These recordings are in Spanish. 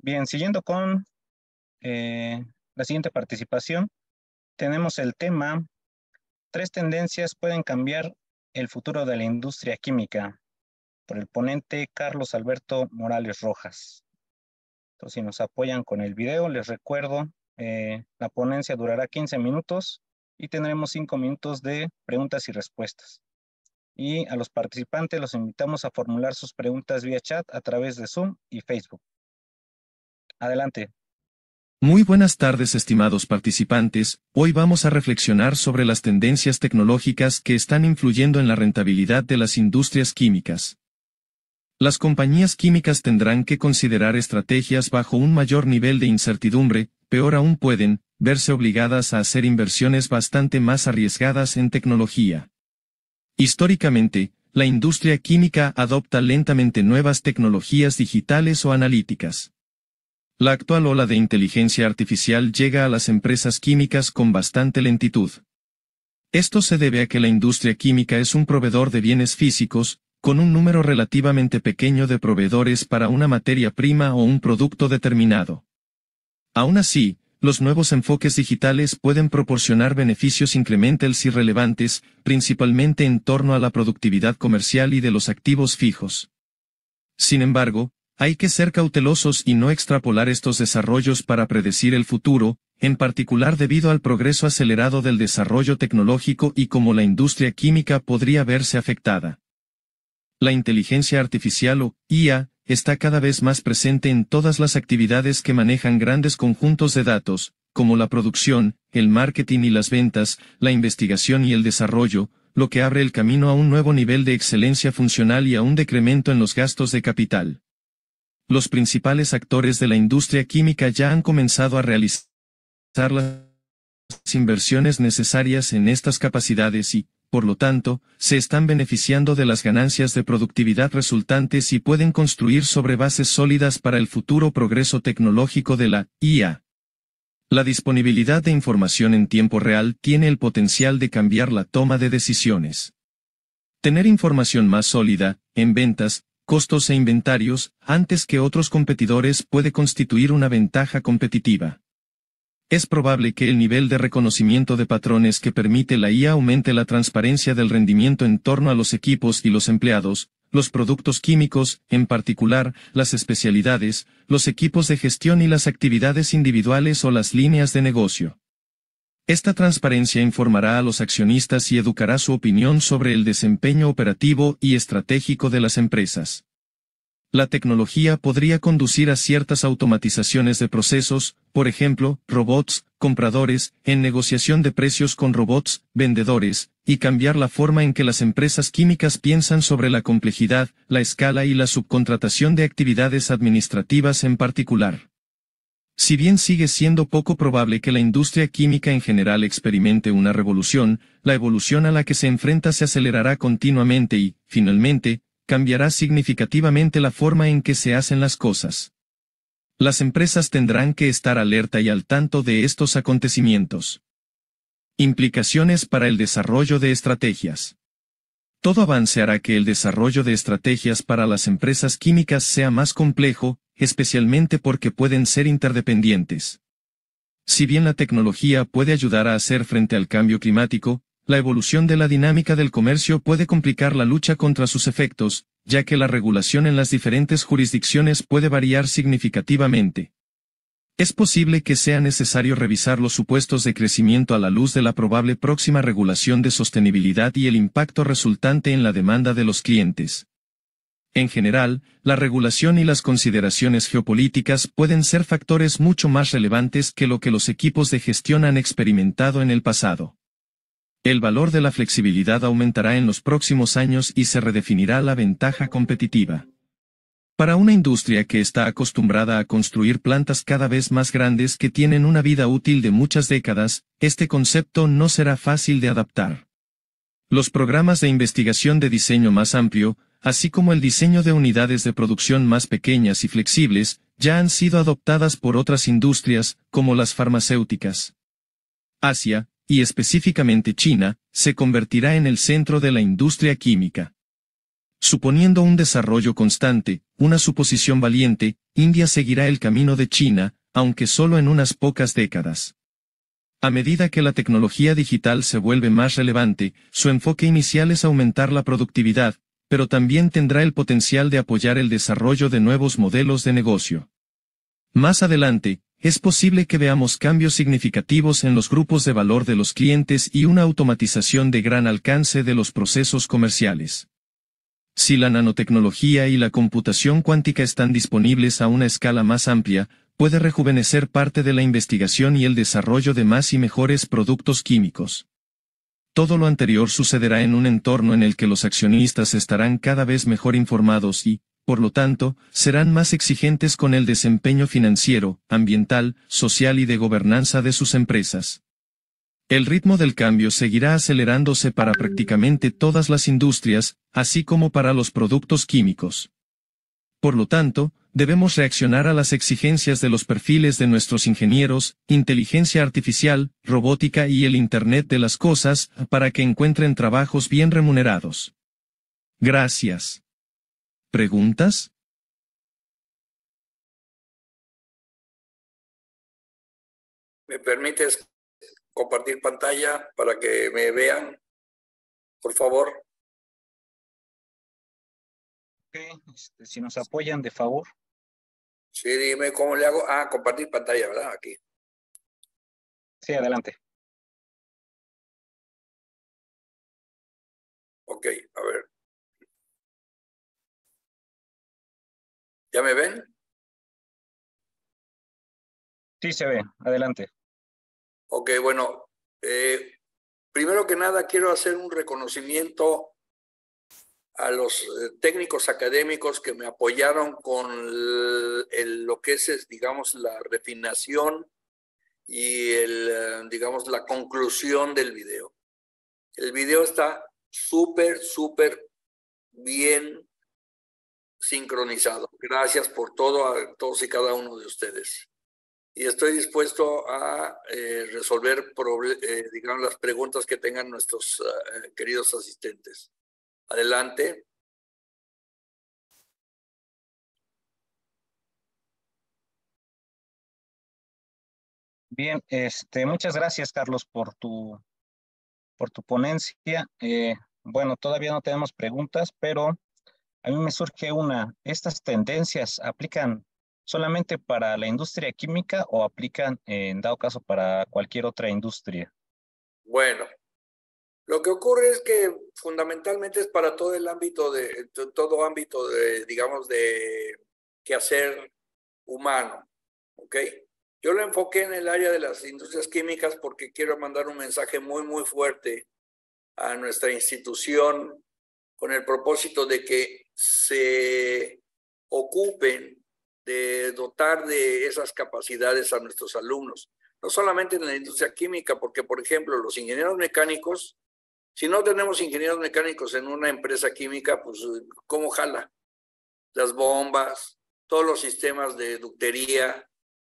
Bien, siguiendo con eh, la siguiente participación, tenemos el tema, tres tendencias pueden cambiar el futuro de la industria química, por el ponente Carlos Alberto Morales Rojas. si nos apoyan con el video, les recuerdo, eh, la ponencia durará 15 minutos y tendremos 5 minutos de preguntas y respuestas. Y a los participantes los invitamos a formular sus preguntas vía chat a través de Zoom y Facebook. Adelante. Muy buenas tardes estimados participantes, hoy vamos a reflexionar sobre las tendencias tecnológicas que están influyendo en la rentabilidad de las industrias químicas. Las compañías químicas tendrán que considerar estrategias bajo un mayor nivel de incertidumbre, peor aún pueden, verse obligadas a hacer inversiones bastante más arriesgadas en tecnología. Históricamente, la industria química adopta lentamente nuevas tecnologías digitales o analíticas. La actual ola de inteligencia artificial llega a las empresas químicas con bastante lentitud. Esto se debe a que la industria química es un proveedor de bienes físicos, con un número relativamente pequeño de proveedores para una materia prima o un producto determinado. Aún así, los nuevos enfoques digitales pueden proporcionar beneficios incrementales y relevantes, principalmente en torno a la productividad comercial y de los activos fijos. Sin embargo, hay que ser cautelosos y no extrapolar estos desarrollos para predecir el futuro, en particular debido al progreso acelerado del desarrollo tecnológico y cómo la industria química podría verse afectada. La inteligencia artificial o IA está cada vez más presente en todas las actividades que manejan grandes conjuntos de datos, como la producción, el marketing y las ventas, la investigación y el desarrollo, lo que abre el camino a un nuevo nivel de excelencia funcional y a un decremento en los gastos de capital los principales actores de la industria química ya han comenzado a realizar las inversiones necesarias en estas capacidades y, por lo tanto, se están beneficiando de las ganancias de productividad resultantes y pueden construir sobre bases sólidas para el futuro progreso tecnológico de la IA. La disponibilidad de información en tiempo real tiene el potencial de cambiar la toma de decisiones. Tener información más sólida, en ventas, costos e inventarios, antes que otros competidores puede constituir una ventaja competitiva. Es probable que el nivel de reconocimiento de patrones que permite la IA aumente la transparencia del rendimiento en torno a los equipos y los empleados, los productos químicos, en particular, las especialidades, los equipos de gestión y las actividades individuales o las líneas de negocio. Esta transparencia informará a los accionistas y educará su opinión sobre el desempeño operativo y estratégico de las empresas. La tecnología podría conducir a ciertas automatizaciones de procesos, por ejemplo, robots, compradores, en negociación de precios con robots, vendedores, y cambiar la forma en que las empresas químicas piensan sobre la complejidad, la escala y la subcontratación de actividades administrativas en particular. Si bien sigue siendo poco probable que la industria química en general experimente una revolución, la evolución a la que se enfrenta se acelerará continuamente y, finalmente, cambiará significativamente la forma en que se hacen las cosas. Las empresas tendrán que estar alerta y al tanto de estos acontecimientos. Implicaciones para el desarrollo de estrategias. Todo avance hará que el desarrollo de estrategias para las empresas químicas sea más complejo, especialmente porque pueden ser interdependientes. Si bien la tecnología puede ayudar a hacer frente al cambio climático, la evolución de la dinámica del comercio puede complicar la lucha contra sus efectos, ya que la regulación en las diferentes jurisdicciones puede variar significativamente. Es posible que sea necesario revisar los supuestos de crecimiento a la luz de la probable próxima regulación de sostenibilidad y el impacto resultante en la demanda de los clientes. En general, la regulación y las consideraciones geopolíticas pueden ser factores mucho más relevantes que lo que los equipos de gestión han experimentado en el pasado. El valor de la flexibilidad aumentará en los próximos años y se redefinirá la ventaja competitiva. Para una industria que está acostumbrada a construir plantas cada vez más grandes que tienen una vida útil de muchas décadas, este concepto no será fácil de adaptar. Los programas de investigación de diseño más amplio, así como el diseño de unidades de producción más pequeñas y flexibles, ya han sido adoptadas por otras industrias, como las farmacéuticas. Asia, y específicamente China, se convertirá en el centro de la industria química. Suponiendo un desarrollo constante, una suposición valiente, India seguirá el camino de China, aunque solo en unas pocas décadas. A medida que la tecnología digital se vuelve más relevante, su enfoque inicial es aumentar la productividad, pero también tendrá el potencial de apoyar el desarrollo de nuevos modelos de negocio. Más adelante, es posible que veamos cambios significativos en los grupos de valor de los clientes y una automatización de gran alcance de los procesos comerciales. Si la nanotecnología y la computación cuántica están disponibles a una escala más amplia, puede rejuvenecer parte de la investigación y el desarrollo de más y mejores productos químicos. Todo lo anterior sucederá en un entorno en el que los accionistas estarán cada vez mejor informados y, por lo tanto, serán más exigentes con el desempeño financiero, ambiental, social y de gobernanza de sus empresas. El ritmo del cambio seguirá acelerándose para prácticamente todas las industrias, así como para los productos químicos. Por lo tanto, debemos reaccionar a las exigencias de los perfiles de nuestros ingenieros, inteligencia artificial, robótica y el Internet de las Cosas, para que encuentren trabajos bien remunerados. Gracias. ¿Preguntas? ¿Me permites compartir pantalla para que me vean? Por favor. Este, si nos apoyan de favor. Sí, dime cómo le hago. Ah, compartir pantalla, ¿verdad? Aquí. Sí, adelante. Ok, a ver. ¿Ya me ven? Sí, se ve. Adelante. Ok, bueno. Eh, primero que nada, quiero hacer un reconocimiento a los eh, técnicos académicos que me apoyaron con lo que es, digamos, la refinación y, el, eh, digamos, la conclusión del video. El video está súper, súper bien sincronizado. Gracias por todo a todos y cada uno de ustedes. Y estoy dispuesto a eh, resolver, digamos, las preguntas que tengan nuestros queridos asistentes. Adelante. Bien, este, muchas gracias, Carlos, por tu, por tu ponencia. Eh, bueno, todavía no tenemos preguntas, pero a mí me surge una. ¿Estas tendencias aplican solamente para la industria química o aplican, en dado caso, para cualquier otra industria? Bueno, lo que ocurre es que fundamentalmente es para todo el ámbito de todo ámbito de digamos de quehacer humano, ¿ok? Yo lo enfoqué en el área de las industrias químicas porque quiero mandar un mensaje muy muy fuerte a nuestra institución con el propósito de que se ocupen de dotar de esas capacidades a nuestros alumnos, no solamente en la industria química, porque por ejemplo los ingenieros mecánicos si no tenemos ingenieros mecánicos en una empresa química, pues ¿cómo jala? Las bombas, todos los sistemas de ductería,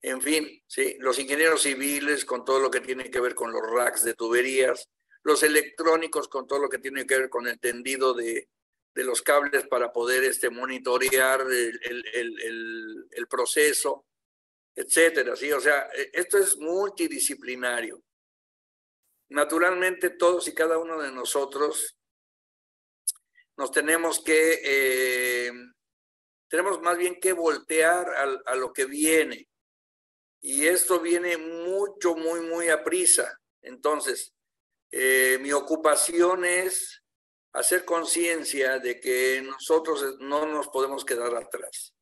en fin, ¿sí? los ingenieros civiles con todo lo que tiene que ver con los racks de tuberías, los electrónicos con todo lo que tiene que ver con el tendido de, los cables para poder este, monitorear el, el proceso, etcétera. ¿sí? O sea, e, esto es multidisciplinario naturalmente todos y cada uno de nosotros nos tenemos que, eh, tenemos más bien que voltear a, lo que viene. Y esto viene mucho, muy, muy a prisa. Entonces, eh, mi ocupación es hacer conciencia de que nosotros no nos podemos quedar atrás.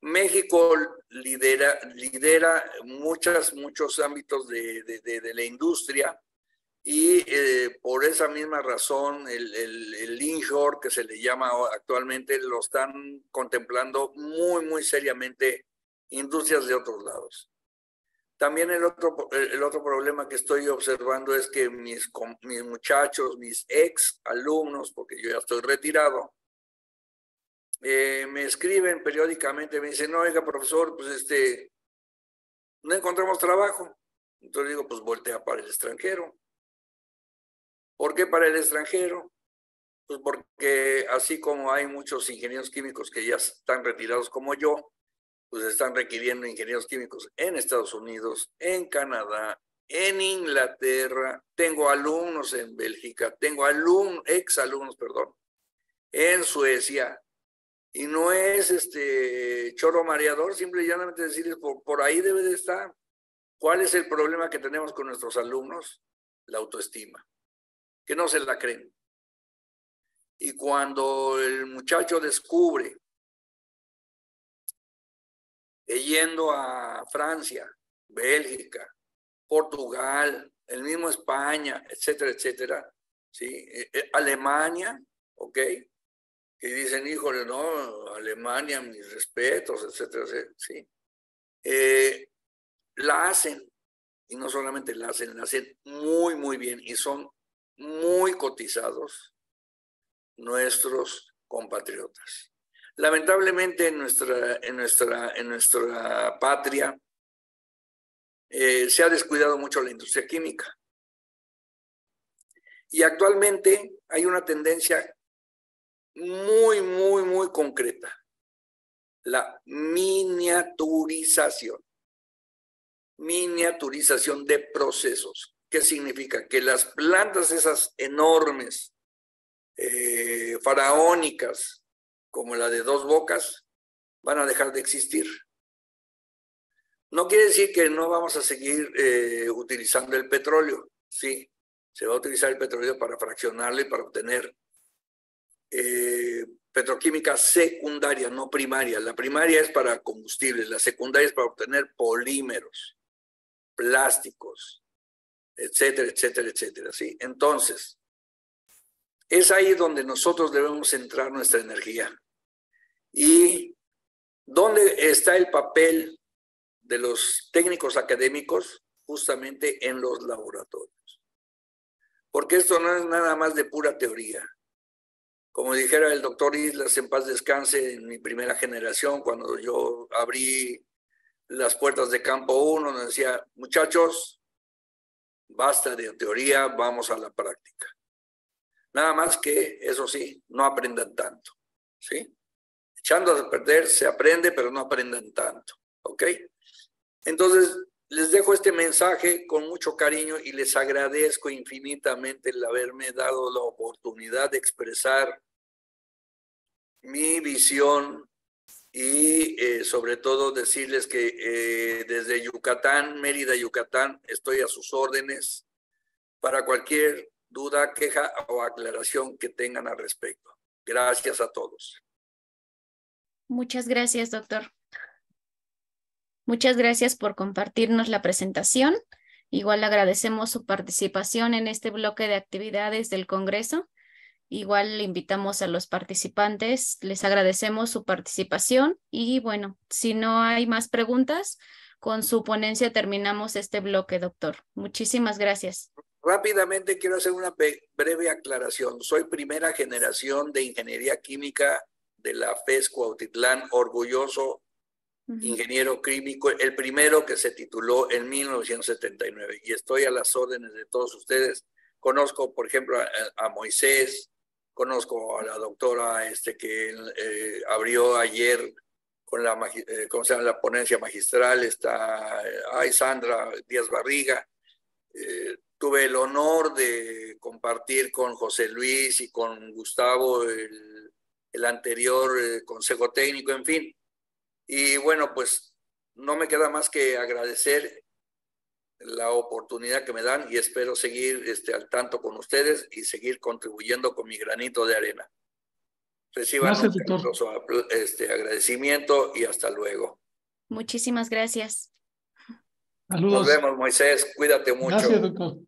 México lidera, lidera muchas, muchos ámbitos de la industria y eh, por esa misma razón el, el, el, inshore que se le llama actualmente lo están contemplando muy muy seriamente industrias de otros lados. También el otro, el otro problema que estoy observando es que mis, mis muchachos, mis ex alumnos, porque yo ya estoy retirado, eh, me escriben periódicamente, me dicen, no, oiga, profesor, pues este, no encontramos trabajo. Entonces digo, pues voltea para el extranjero ¿Por qué para el extranjero? Pues porque así como hay muchos ingenieros químicos que ya están retirados como yo, pues están requiriendo ingenieros químicos en Estados Unidos, en Canadá, en Inglaterra, tengo alumnos en Bélgica, tengo alumnos, ex alumnos, perdón, en Suecia. Y no es este choro mareador, simple y llanamente decirles, por, por ahí debe de estar. ¿Cuál es el problema que tenemos con nuestros alumnos? La autoestima que no se la creen. Y cuando el muchacho descubre yendo a Francia, Bélgica, Portugal, el mismo España, etcétera, etcétera, ¿sí? Eh, eh, Alemania, ¿ok? que dicen, híjole, no, Alemania, mis respetos, etcétera, ¿sí? Eh, la hacen, y no solamente la hacen, la hacen muy, muy bien, y son muy cotizados nuestros compatriotas. Lamentablemente en nuestra, patria eh, se ha descuidado mucho la industria química. Y actualmente hay una tendencia muy, muy, muy concreta, la miniaturización, miniaturización de procesos. ¿Qué significa? Que las plantas esas enormes, eh, faraónicas, como la de dos bocas, van a dejar de existir. No quiere decir que no vamos a seguir eh, utilizando el petróleo, sí, se va a utilizar el petróleo para fraccionarle y para obtener eh, petroquímica secundaria, no primaria. La primaria es para combustibles, la secundaria es para obtener polímeros, plásticos, etcétera, etcétera, etcétera. ¿sí? Entonces, es ahí donde nosotros debemos centrar nuestra energía. ¿Y dónde está el papel de los técnicos académicos? Justamente en los laboratorios. Porque esto no es nada más de pura teoría. Como dijera el doctor Islas, en paz descanse, en mi primera generación, cuando yo abrí las puertas de campo 1, nos decía, muchachos, Basta de teoría, vamos a la práctica. Nada más que, eso sí, no aprendan tanto. ¿Sí? Echando a perder se aprende, pero no aprendan tanto. ¿Ok? Entonces, les dejo este mensaje con mucho cariño y les agradezco infinitamente el haberme dado la oportunidad de expresar mi visión y eh, sobre todo decirles que eh, desde Yucatán, Mérida, Yucatán, estoy a sus órdenes para cualquier duda, queja o aclaración que tengan al respecto. Gracias a todos. Muchas gracias, doctor. Muchas gracias por compartirnos la presentación. Igual agradecemos su participación en este bloque de actividades del Congreso Igual invitamos a los participantes, les agradecemos su participación y bueno, si no hay más preguntas, con su ponencia terminamos este bloque, doctor. Muchísimas gracias. Rápidamente quiero hacer una breve aclaración. Soy primera generación de ingeniería química de la FES Cuautitlán, orgulloso ingeniero químico, el primero que se tituló en 1979 y estoy a las órdenes de todos ustedes. Conozco, por ejemplo, a Moisés, Conozco a la doctora este, que eh, abrió ayer con la, eh, ¿cómo la ponencia magistral, está, Sandra Díaz Barriga. Eh, tuve el honor de compartir con José Luis y con Gustavo el, anterior consejo técnico, en fin. Y bueno, pues no me queda más que agradecer la oportunidad que me dan y espero seguir este, al tanto con ustedes y seguir contribuyendo con mi granito de arena. Reciban este, agradecimiento y hasta luego. Muchísimas gracias. Nos vemos, Moisés. Cuídate mucho.